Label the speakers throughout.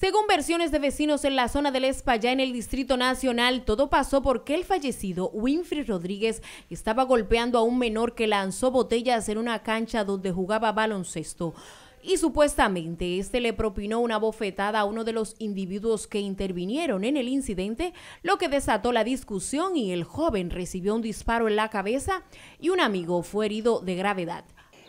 Speaker 1: Según versiones de vecinos en la zona del España, en el Distrito Nacional, todo pasó porque el fallecido Winfrey Rodríguez estaba golpeando a un menor que lanzó botellas en una cancha donde jugaba baloncesto y supuestamente este le propinó una bofetada a uno de los individuos que intervinieron en el incidente, lo que desató la discusión y el joven recibió un disparo en la cabeza y un amigo fue herido de gravedad.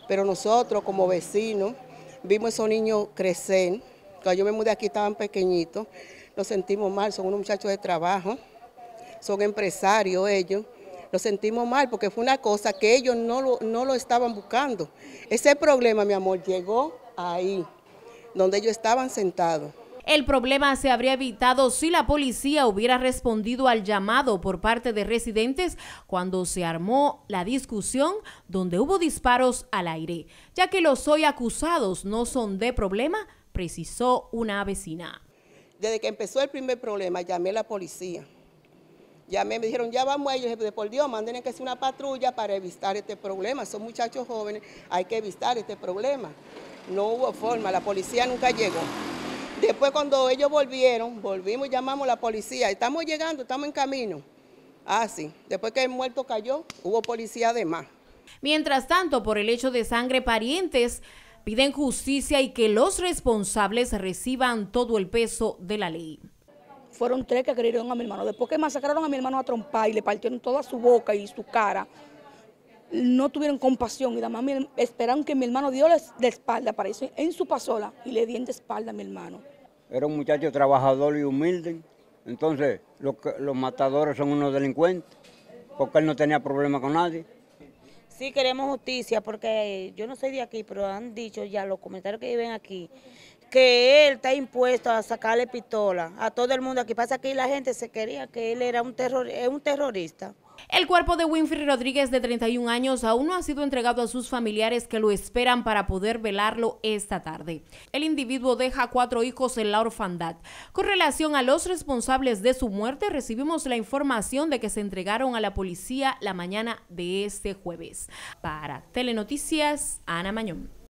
Speaker 2: Pero nosotros como vecinos vimos a esos niños crecer, yo me mudé aquí estaban pequeñitos, nos sentimos mal, son unos muchachos de trabajo, son empresarios ellos. Lo sentimos mal porque fue una cosa que ellos no lo, no lo estaban buscando. Ese problema, mi amor, llegó ahí, donde ellos estaban
Speaker 1: sentados. El problema se habría evitado si la policía hubiera respondido al llamado por parte de residentes cuando se armó la discusión donde hubo disparos al aire, ya que los hoy acusados no son de problema, precisó
Speaker 2: una vecina. Desde que empezó el primer problema, llamé a la policía. Llamé, me dijeron, ya vamos a ellos. por Dios, manden que sea una patrulla para evitar este problema. Son muchachos jóvenes, hay que evitar este problema. No hubo forma, la policía nunca llegó. Después cuando ellos volvieron, volvimos, llamamos a la policía. Estamos llegando, estamos en camino. Ah, sí. Después que el muerto cayó, hubo policía además. Mientras tanto,
Speaker 1: por el hecho de sangre parientes, piden justicia y que los responsables reciban todo el peso de la ley. Fueron tres que agredieron a mi hermano. Después que masacraron a mi hermano a trompa y le partieron toda su boca y su cara, no tuvieron compasión y además esperaron que mi hermano dio de espalda para eso en su pasola y le dieron de espalda a mi hermano.
Speaker 3: Era un muchacho trabajador y humilde, entonces los, los matadores son unos delincuentes porque él no tenía problema con nadie. Sí, queremos justicia porque yo no soy de aquí, pero han dicho ya los comentarios que viven aquí, que él está impuesto a sacarle pistola a todo el mundo. Aquí pasa que la gente se quería que él era un, terror, eh, un terrorista. El cuerpo de Winfrey Rodríguez de 31 años aún no ha sido entregado a sus
Speaker 1: familiares que lo esperan para poder velarlo esta tarde. El individuo deja cuatro hijos en la orfandad. Con relación a los responsables de su muerte, recibimos la información de que se entregaron a la policía la mañana de este jueves. Para
Speaker 3: Telenoticias, Ana Mañón.